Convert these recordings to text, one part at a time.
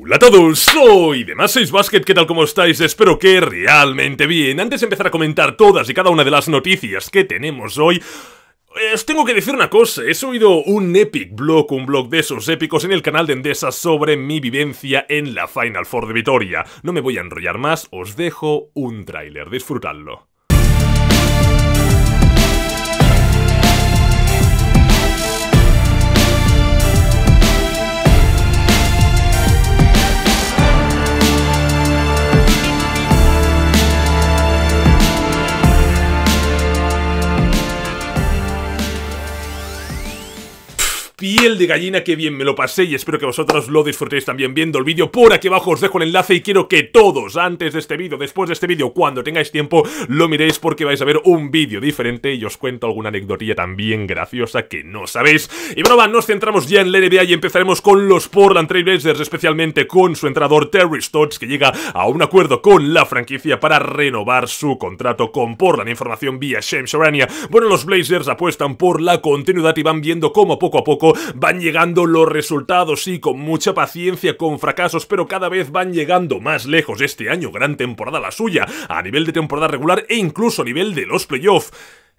Hola a todos, soy de 6 Basket, ¿qué tal como estáis? Espero que realmente bien. Antes de empezar a comentar todas y cada una de las noticias que tenemos hoy, os tengo que decir una cosa, he subido un epic blog, un blog de esos épicos en el canal de Endesa sobre mi vivencia en la Final Four de Vitoria. No me voy a enrollar más, os dejo un tráiler, disfrutadlo. de gallina, que bien me lo pasé y espero que vosotros lo disfrutéis también viendo el vídeo. Por aquí abajo os dejo el enlace y quiero que todos, antes de este vídeo, después de este vídeo, cuando tengáis tiempo, lo miréis porque vais a ver un vídeo diferente y os cuento alguna anecdotilla también graciosa que no sabéis. Y bueno, va, nos centramos ya en la NBA y empezaremos con los Portland Trailblazers, especialmente con su entrenador Terry Stotts, que llega a un acuerdo con la franquicia para renovar su contrato con Portland. Información vía Shame Sharania. Bueno, los Blazers apuestan por la continuidad y van viendo cómo poco a poco Van llegando los resultados, sí, con mucha paciencia, con fracasos, pero cada vez van llegando más lejos este año. Gran temporada la suya, a nivel de temporada regular e incluso a nivel de los playoffs.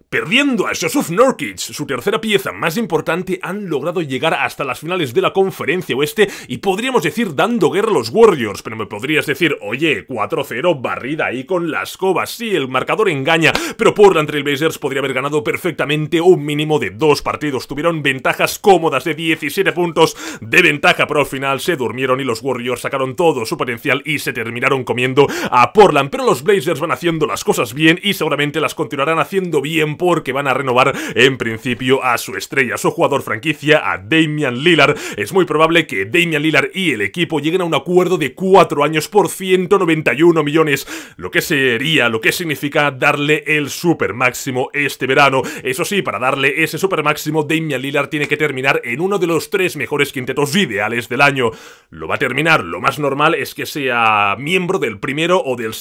Perdiendo a Joseph Nurkic, su tercera pieza más importante, han logrado llegar hasta las finales de la conferencia oeste y podríamos decir dando guerra a los Warriors, pero me podrías decir, oye, 4-0, barrida ahí con las cobas, sí, el marcador engaña, pero Portland Blazers podría haber ganado perfectamente un mínimo de dos partidos, tuvieron ventajas cómodas de 17 puntos de ventaja, pero al final se durmieron y los Warriors sacaron todo su potencial y se terminaron comiendo a Portland, pero los Blazers van haciendo las cosas bien y seguramente las continuarán haciendo bien porque van a renovar en principio a su estrella, su jugador franquicia, a Damian Lillard. Es muy probable que Damian Lillard y el equipo lleguen a un acuerdo de 4 años por 191 millones, lo que sería, lo que significa darle el super máximo este verano. Eso sí, para darle ese super máximo, Damian Lillard tiene que terminar en uno de los tres mejores quintetos ideales del año. Lo va a terminar, lo más normal es que sea miembro del primero o del,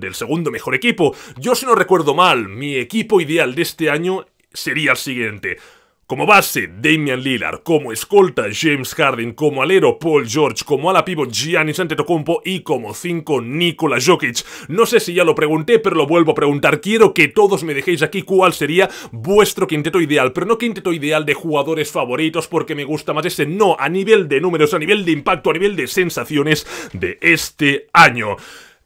del segundo mejor equipo. Yo si no recuerdo mal, mi equipo ideal de este año sería el siguiente. Como base, Damian Lillard, como escolta, James Harden, como alero, Paul George, como ala pivot, Giannis Antetokounmpo y como 5, Nikola Jokic. No sé si ya lo pregunté, pero lo vuelvo a preguntar. Quiero que todos me dejéis aquí cuál sería vuestro quinteto ideal, pero no quinteto ideal de jugadores favoritos porque me gusta más ese, no, a nivel de números, a nivel de impacto, a nivel de sensaciones de este año.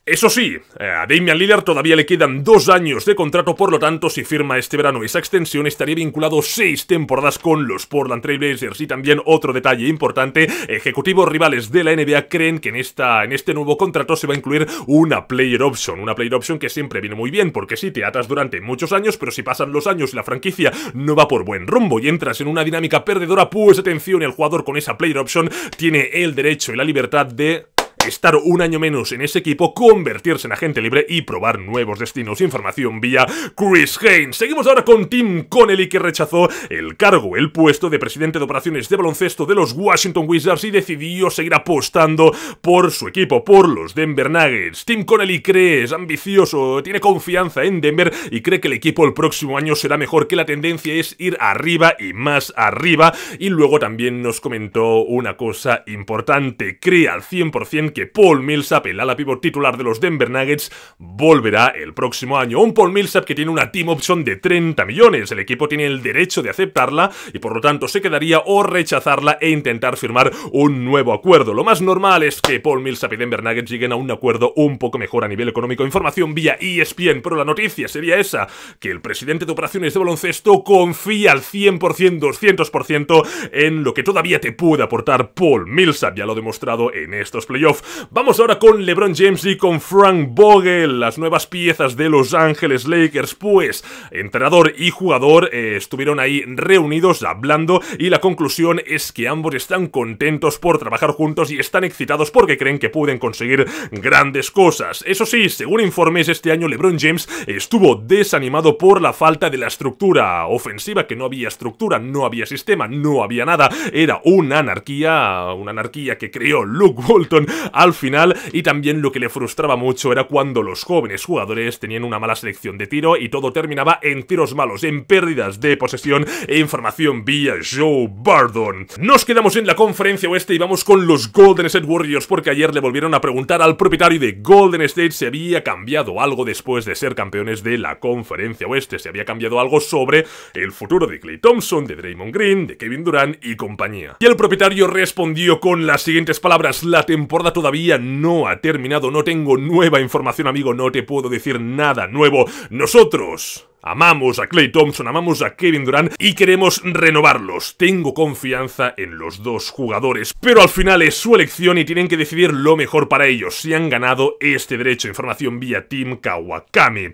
Eso sí, eh, a Damian Lillard todavía le quedan dos años de contrato, por lo tanto, si firma este verano esa extensión, estaría vinculado seis temporadas con los Portland Trailblazers. Y también otro detalle importante, ejecutivos rivales de la NBA creen que en, esta, en este nuevo contrato se va a incluir una player option. Una player option que siempre viene muy bien, porque sí, te atas durante muchos años, pero si pasan los años y la franquicia no va por buen rumbo y entras en una dinámica perdedora, pues atención, el jugador con esa player option tiene el derecho y la libertad de estar un año menos en ese equipo, convertirse en agente libre y probar nuevos destinos. Información vía Chris Haynes. Seguimos ahora con Tim Connelly que rechazó el cargo, el puesto de presidente de operaciones de baloncesto de los Washington Wizards y decidió seguir apostando por su equipo, por los Denver Nuggets. Tim Connelly cree, es ambicioso, tiene confianza en Denver y cree que el equipo el próximo año será mejor, que la tendencia es ir arriba y más arriba. Y luego también nos comentó una cosa importante, cree al 100% que Paul Millsap, el ala pivot titular de los Denver Nuggets, volverá el próximo año. Un Paul Millsap que tiene una team option de 30 millones. El equipo tiene el derecho de aceptarla y por lo tanto se quedaría o rechazarla e intentar firmar un nuevo acuerdo. Lo más normal es que Paul Millsap y Denver Nuggets lleguen a un acuerdo un poco mejor a nivel económico. Información vía ESPN, pero la noticia sería esa, que el presidente de operaciones de baloncesto confía al 100%, 200% en lo que todavía te puede aportar Paul Millsap. Ya lo ha demostrado en estos playoffs. Vamos ahora con LeBron James y con Frank Vogel, las nuevas piezas de Los Ángeles Lakers. Pues, entrenador y jugador eh, estuvieron ahí reunidos hablando y la conclusión es que ambos están contentos por trabajar juntos y están excitados porque creen que pueden conseguir grandes cosas. Eso sí, según informes este año LeBron James estuvo desanimado por la falta de la estructura ofensiva, que no había estructura, no había sistema, no había nada, era una anarquía, una anarquía que creó Luke Walton al final y también lo que le frustraba mucho era cuando los jóvenes jugadores tenían una mala selección de tiro y todo terminaba en tiros malos, en pérdidas de posesión e información vía Joe Bardon. Nos quedamos en la conferencia oeste y vamos con los Golden State Warriors porque ayer le volvieron a preguntar al propietario de Golden State si había cambiado algo después de ser campeones de la conferencia oeste, si había cambiado algo sobre el futuro de Clay Thompson, de Draymond Green, de Kevin Durant y compañía. Y el propietario respondió con las siguientes palabras, la temporada todavía no ha terminado, no tengo nueva información amigo, no te puedo decir nada nuevo. Nosotros Amamos a Clay Thompson, amamos a Kevin Durant y queremos renovarlos. Tengo confianza en los dos jugadores, pero al final es su elección y tienen que decidir lo mejor para ellos si han ganado este derecho. Información vía Team Kawakami.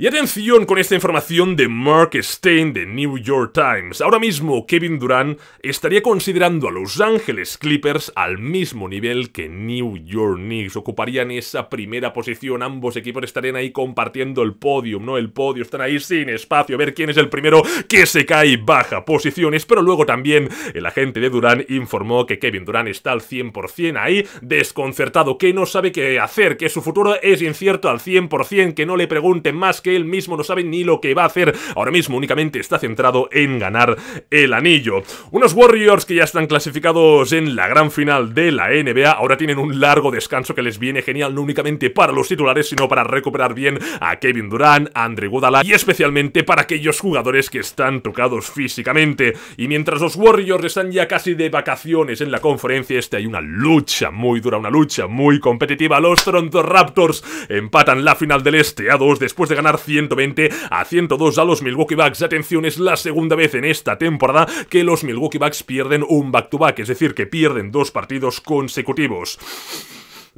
Y atención con esta información de Mark Stein de New York Times. Ahora mismo Kevin Durant estaría considerando a Los Ángeles Clippers al mismo nivel que New York Knicks. Ocuparían esa primera posición, ambos equipos estarían ahí compartiendo el podio, ¿no? El podio, están ahí sin espacio, ...a ver quién es el primero que se cae y baja posiciones, pero luego también el agente de Durán informó que Kevin Durán está al 100% ahí, desconcertado, que no sabe qué hacer, que su futuro es incierto al 100%, que no le pregunten más, que él mismo no sabe ni lo que va a hacer, ahora mismo únicamente está centrado en ganar el anillo. Unos Warriors que ya están clasificados en la gran final de la NBA, ahora tienen un largo descanso que les viene genial, no únicamente para los titulares, sino para recuperar bien a Kevin Durán, Andre y especialmente especialmente para aquellos jugadores que están tocados físicamente. Y mientras los Warriors están ya casi de vacaciones en la conferencia este, hay una lucha muy dura, una lucha muy competitiva. Los Toronto Raptors empatan la final del este a 2 después de ganar 120 a 102 a los Milwaukee Bucks. Atención, es la segunda vez en esta temporada que los Milwaukee Bucks pierden un back to -back, es decir, que pierden dos partidos consecutivos.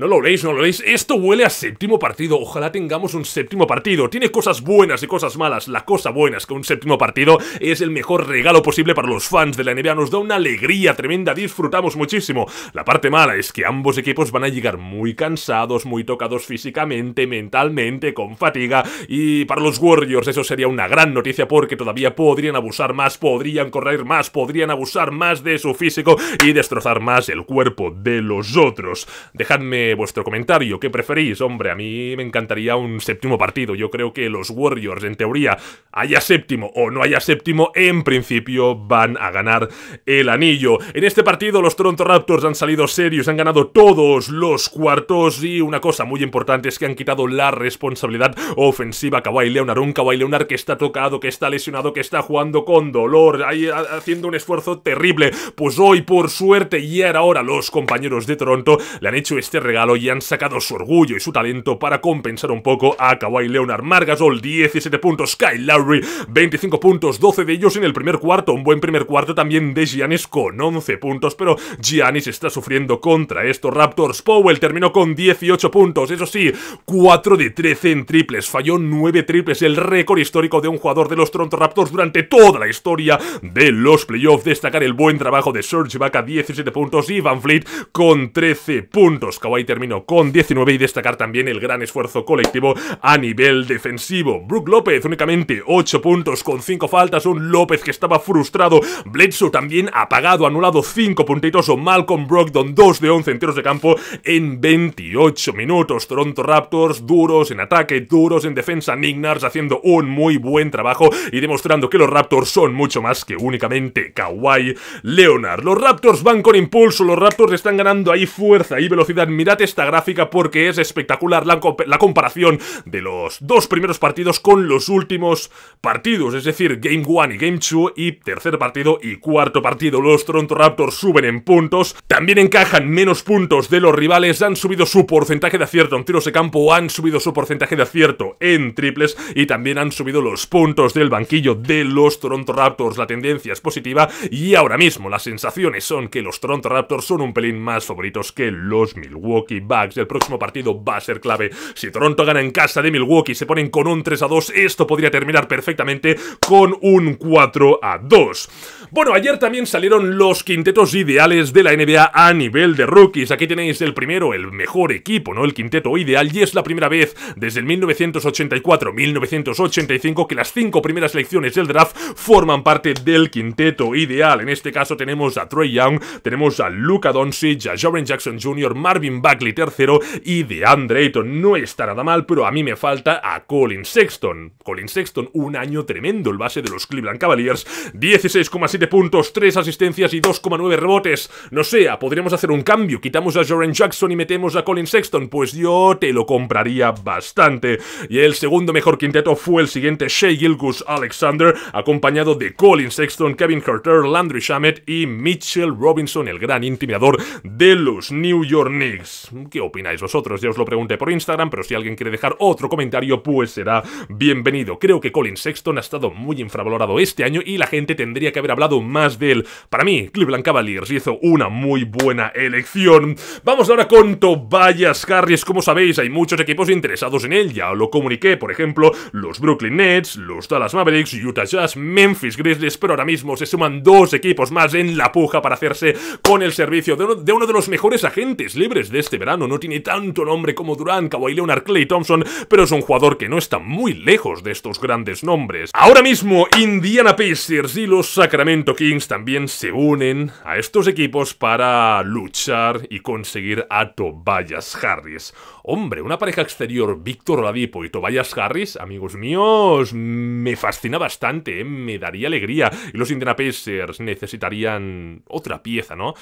No lo leéis, no lo leéis. Esto huele a séptimo partido. Ojalá tengamos un séptimo partido. Tiene cosas buenas y cosas malas. La cosa buena es que un séptimo partido es el mejor regalo posible para los fans de la NBA. Nos da una alegría tremenda. Disfrutamos muchísimo. La parte mala es que ambos equipos van a llegar muy cansados, muy tocados físicamente, mentalmente, con fatiga. Y para los Warriors eso sería una gran noticia porque todavía podrían abusar más, podrían correr más, podrían abusar más de su físico y destrozar más el cuerpo de los otros. Dejadme vuestro comentario. ¿Qué preferís? Hombre, a mí me encantaría un séptimo partido. Yo creo que los Warriors, en teoría, haya séptimo o no haya séptimo, en principio van a ganar el anillo. En este partido los Toronto Raptors han salido serios, han ganado todos los cuartos y una cosa muy importante es que han quitado la responsabilidad ofensiva a Kawhi Leonard. Un Kawhi Leonard que está tocado, que está lesionado, que está jugando con dolor, haciendo un esfuerzo terrible. Pues hoy, por suerte, y ahora los compañeros de Toronto le han hecho este regalo y han sacado su orgullo y su talento para compensar un poco a Kawhi Leonard. Margasol, 17 puntos, Kyle Lowry, 25 puntos, 12 de ellos en el primer cuarto. Un buen primer cuarto también de Giannis con 11 puntos, pero Giannis está sufriendo contra estos Raptors. Powell terminó con 18 puntos, eso sí, 4 de 13 en triples, falló 9 triples, el récord histórico de un jugador de los Toronto Raptors durante toda la historia de los playoffs. Destacar el buen trabajo de Serge Ibaka, 17 puntos y Van Fleet con 13 puntos. Kawhi y terminó con 19 y destacar también el gran esfuerzo colectivo a nivel defensivo. Brook López únicamente 8 puntos con 5 faltas, un López que estaba frustrado, Bledsoe también apagado, anulado 5 puntitos o Malcolm Brogdon 2 de 11 enteros de campo en 28 minutos. Toronto Raptors duros en ataque, duros en defensa, Nick haciendo un muy buen trabajo y demostrando que los Raptors son mucho más que únicamente Kawhi Leonard. Los Raptors van con impulso, los Raptors están ganando ahí fuerza y velocidad. Mira esta gráfica porque es espectacular la, la comparación de los dos primeros partidos con los últimos partidos, es decir, Game 1 y Game 2 y tercer partido y cuarto partido. Los Toronto Raptors suben en puntos, también encajan menos puntos de los rivales, han subido su porcentaje de acierto en tiros de campo, han subido su porcentaje de acierto en triples y también han subido los puntos del banquillo de los Toronto Raptors. La tendencia es positiva y ahora mismo las sensaciones son que los Toronto Raptors son un pelín más favoritos que los Milwaukee el próximo partido va a ser clave. Si Toronto gana en casa de Milwaukee y se ponen con un 3 a 2, esto podría terminar perfectamente con un 4 a 2. Bueno, ayer también salieron los quintetos ideales de la NBA a nivel de rookies. Aquí tenéis el primero, el mejor equipo, ¿no? El quinteto ideal y es la primera vez desde el 1984-1985 que las cinco primeras elecciones del draft forman parte del quinteto ideal. En este caso tenemos a Troy Young, tenemos a Luka Doncic, a Joven Jackson Jr., Marvin tercero y de Andre Ayton. No está nada mal, pero a mí me falta a Colin Sexton. Colin Sexton, un año tremendo, el base de los Cleveland Cavaliers. 16,7 puntos, 3 asistencias y 2,9 rebotes. No sea, podríamos hacer un cambio. Quitamos a Joran Jackson y metemos a Colin Sexton. Pues yo te lo compraría bastante. Y el segundo mejor quinteto fue el siguiente, Shea Gilgus Alexander, acompañado de Colin Sexton, Kevin Carter, Landry Shamet y Mitchell Robinson, el gran intimidador de los New York Knicks. ¿qué opináis vosotros? Ya os lo pregunté por Instagram, pero si alguien quiere dejar otro comentario, pues será bienvenido. Creo que Colin Sexton ha estado muy infravalorado este año y la gente tendría que haber hablado más de él. Para mí, Cleveland Cavaliers hizo una muy buena elección. Vamos ahora con Tobias Harris. Como sabéis, hay muchos equipos interesados en él, ya lo comuniqué. Por ejemplo, los Brooklyn Nets, los Dallas Mavericks, Utah Jazz, Memphis Grizzlies, pero ahora mismo se suman dos equipos más en la puja para hacerse con el servicio de uno de, los mejores agentes libres de este este verano. No tiene tanto nombre como Durant, Kawhi Leonard, Clay Thompson, pero es un jugador que no está muy lejos de estos grandes nombres. Ahora mismo, Indiana Pacers y los Sacramento Kings también se unen a estos equipos para luchar y conseguir a Tobias Harris. Hombre, una pareja exterior, Víctor Oladipo y Tobias Harris, amigos míos, me fascina bastante, ¿eh? me daría alegría. Y los Indiana Pacers necesitarían otra pieza, ¿no?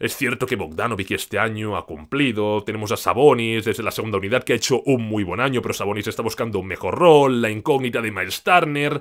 Es cierto que Bogdanovic este año ha cumplido, tenemos a Sabonis desde la segunda unidad que ha hecho un muy buen año, pero Sabonis está buscando un mejor rol, la incógnita de Miles Turner...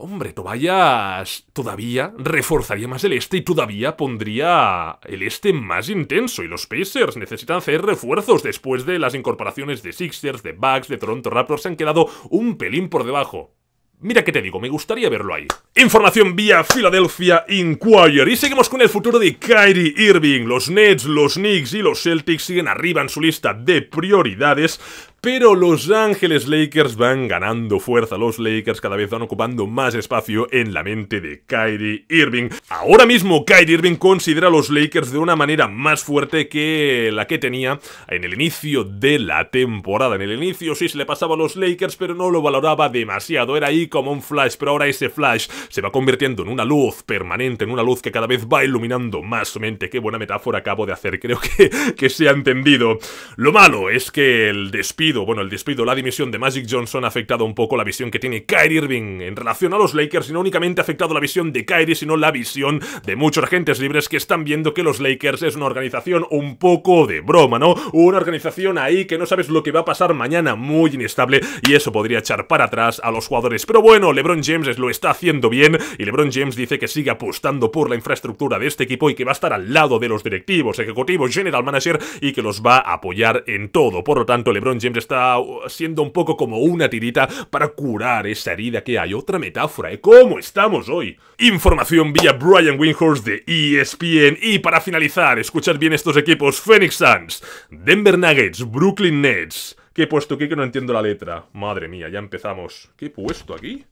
Hombre, Tobayas todavía reforzaría más el este y todavía pondría el este más intenso. Y los Pacers necesitan hacer refuerzos después de las incorporaciones de Sixers, de Bucks, de Toronto Raptors. Se han quedado un pelín por debajo. Mira que te digo, me gustaría verlo ahí. Información vía Philadelphia Inquirer. Y seguimos con el futuro de Kyrie Irving. Los Nets, los Knicks y los Celtics siguen arriba en su lista de prioridades, pero Los Ángeles Lakers van ganando fuerza. Los Lakers cada vez van ocupando más espacio en la mente de Kyrie Irving. Ahora mismo Kyrie Irving considera a los Lakers de una manera más fuerte que la que tenía en el inicio de la temporada. En el inicio sí se le pasaba a los Lakers, pero no lo valoraba demasiado. Era ahí como un flash, pero ahora ese flash se va convirtiendo en una luz permanente, en una luz que cada vez va iluminando más su mente. Qué buena metáfora acabo de hacer. Creo que, que se ha entendido. Lo malo es que el despido bueno, el despido, la dimisión de Magic Johnson ha afectado un poco la visión que tiene Kyrie Irving en relación a los Lakers y no únicamente ha afectado la visión de Kyrie, sino la visión de muchos agentes libres que están viendo que los Lakers es una organización un poco de broma, ¿no? Una organización ahí que no sabes lo que va a pasar mañana, muy inestable, y eso podría echar para atrás a los jugadores. Pero bueno, LeBron James lo está haciendo bien y LeBron James dice que sigue apostando por la infraestructura de este equipo y que va a estar al lado de los directivos, ejecutivos, general manager y que los va a apoyar en todo. Por lo tanto, LeBron James está uh, siendo un poco como una tirita para curar esa herida que hay. Otra metáfora, ¿eh? ¿Cómo estamos hoy? Información vía Brian Windhorst de ESPN. Y para finalizar, escuchad bien estos equipos. Phoenix Suns, Denver Nuggets, Brooklyn Nets. ¿Qué he puesto aquí que no entiendo la letra? Madre mía, ya empezamos. ¿Qué he puesto aquí?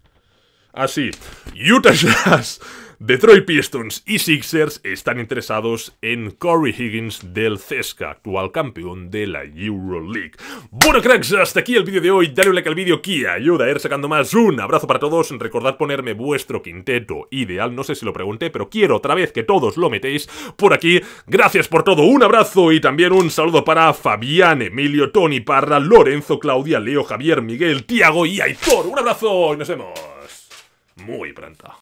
Así, Utah Jazz, Detroit Pistons y Sixers están interesados en Corey Higgins del Cesca, actual campeón de la Euroleague. Bueno, cracks, hasta aquí el vídeo de hoy. Dale un like al vídeo que ayuda a ir sacando más. Un abrazo para todos. Recordad ponerme vuestro quinteto ideal. No sé si lo pregunté, pero quiero otra vez que todos lo metéis por aquí. Gracias por todo. Un abrazo y también un saludo para Fabián, Emilio, Tony Parra, Lorenzo, Claudia, Leo, Javier, Miguel, Tiago y Aitor. Un abrazo y nos vemos muy pronto.